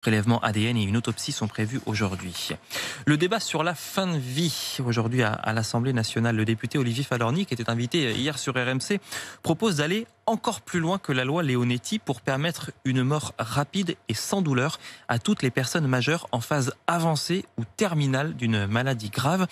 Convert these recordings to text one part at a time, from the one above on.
prélèvement ADN et une autopsie sont prévus aujourd'hui. Le débat sur la fin de vie aujourd'hui à, l'Assemblée nationale, le député Olivier Falorni, qui était invité hier sur RMC, propose d'aller encore plus loin que la loi Leonetti pour permettre une mort rapide et sans douleur à toutes les personnes majeures en phase avancée ou terminale d'une maladie grave.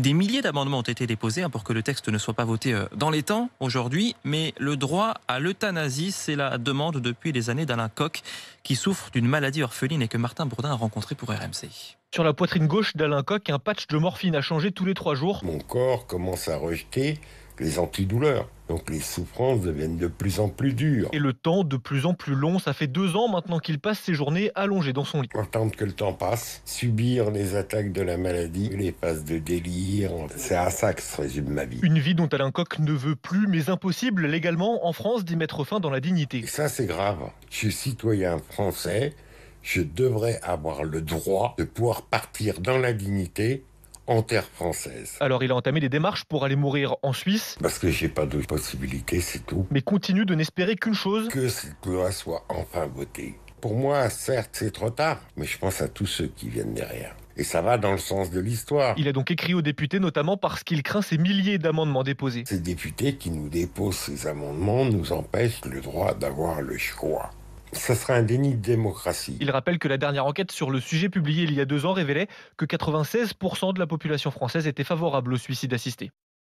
Des milliers d'amendements ont été déposés hein, pour que le texte ne soit pas voté euh, dans les temps aujourd'hui, mais le droit à l'euthanasie, c'est la demande depuis des années d'Alain Coq, qui souffre d'une maladie orpheline et que Martin Bourdin a rencontré pour RMC. Sur la poitrine gauche d'Alain Coq, un patch de morphine a changé tous les trois jours. Mon corps commence à rejeter les antidouleurs. Donc les souffrances deviennent de plus en plus dures. Et le temps de plus en plus long, ça fait deux ans maintenant qu'il passe ses journées allongé dans son lit. Attendre que le temps passe, subir les attaques de la maladie, les phases de délire, c'est à ça que se résume ma vie. Une vie dont Alain Coq ne veut plus, mais impossible légalement en France d'y mettre fin dans la dignité. ça c'est grave. Je suis citoyen français, je devrais avoir le droit de pouvoir partir dans la dignité en terre française. Alors il a entamé des démarches pour aller mourir en Suisse. Parce que j'ai pas de possibilité, c'est tout. Mais continue de n'espérer qu'une chose. Que cette loi soit enfin votée. Pour moi, certes, c'est trop tard, mais je pense à tous ceux qui viennent derrière. Et ça va dans le sens de l'histoire. Il a donc écrit aux députés notamment parce qu'il craint ces milliers d'amendements déposés. Ces députés qui nous déposent ces amendements nous empêchent le droit d'avoir le choix. Ce serait un déni de démocratie. Il rappelle que la dernière enquête sur le sujet publiée il y a deux ans révélait que 96% de la population française était favorable au suicide assisté.